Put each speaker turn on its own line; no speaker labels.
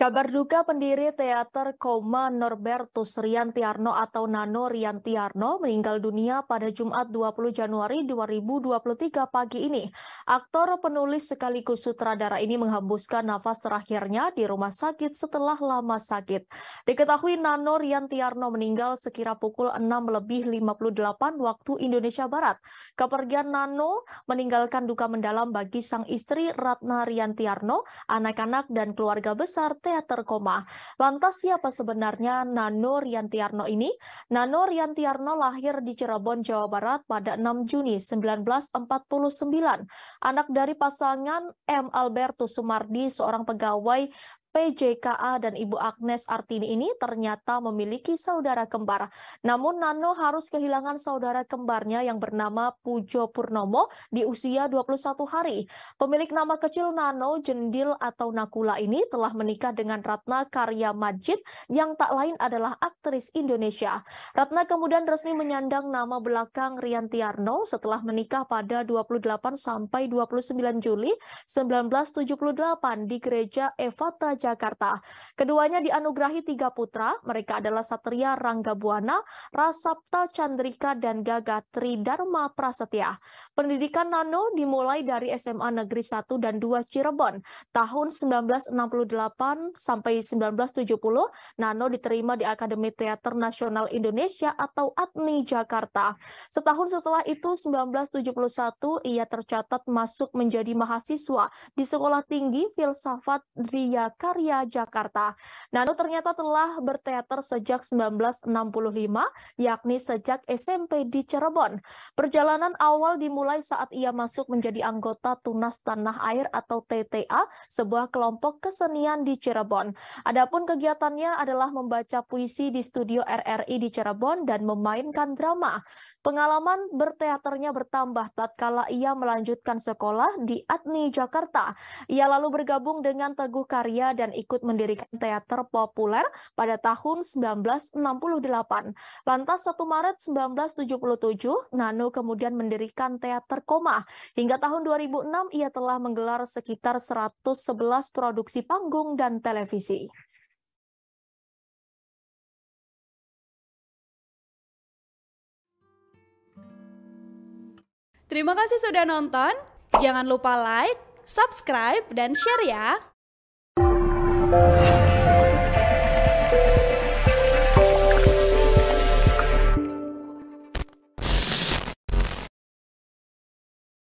Kabar duka pendiri teater Koma Norbertus Riantiarno atau Nano Riantiarno meninggal dunia pada Jumat 20 Januari 2023 pagi ini. Aktor penulis sekaligus sutradara ini menghembuskan nafas terakhirnya di rumah sakit setelah lama sakit. Diketahui Nano Riantiarno meninggal sekira pukul 6 lebih 58 waktu Indonesia Barat. Kepergian Nano meninggalkan duka mendalam bagi sang istri Ratna Riantiarno, anak-anak dan keluarga besar teater koma. Lantas siapa sebenarnya Nano Riantiarno ini? Nano Riantiarno lahir di Cirebon, Jawa Barat pada 6 Juni 1949. Anak dari pasangan M. Alberto Sumardi, seorang pegawai PJKA dan Ibu Agnes Artini ini ternyata memiliki saudara kembar. Namun Nano harus kehilangan saudara kembarnya yang bernama Pujo Purnomo di usia 21 hari. Pemilik nama kecil Nano, Jendil atau Nakula ini telah menikah dengan Ratna Karya Majid yang tak lain adalah aktris Indonesia. Ratna kemudian resmi menyandang nama belakang Riantiarno setelah menikah pada 28 sampai 29 Juli 1978 di gereja Evata Jakarta. Keduanya dianugerahi tiga putra, mereka adalah Satria Rangga Buana, Rasapta Chandrika, dan Gagatri Dharma Prasetya. Pendidikan Nano dimulai dari SMA Negeri 1 dan 2 Cirebon. Tahun 1968 sampai 1970, Nano diterima di Akademi Teater Nasional Indonesia atau ATNI Jakarta. Setahun setelah itu, 1971, ia tercatat masuk menjadi mahasiswa di Sekolah Tinggi Filsafat Driyaka. Karya Jakarta. Nano ternyata telah berteater sejak 1965, yakni sejak SMP di Cirebon. Perjalanan awal dimulai saat ia masuk menjadi anggota Tunas Tanah Air atau TTA, sebuah kelompok kesenian di Cirebon. Adapun kegiatannya adalah membaca puisi di studio RRI di Cirebon dan memainkan drama. Pengalaman berteaternya bertambah tatkala ia melanjutkan sekolah di Adni, Jakarta. Ia lalu bergabung dengan Teguh Karya dan ikut mendirikan teater populer pada tahun 1968. Lantas 1 Maret 1977, Nano kemudian mendirikan teater koma. Hingga tahun 2006, ia telah menggelar sekitar 111 produksi panggung dan televisi. Terima kasih sudah nonton. Jangan lupa like, subscribe, dan share ya.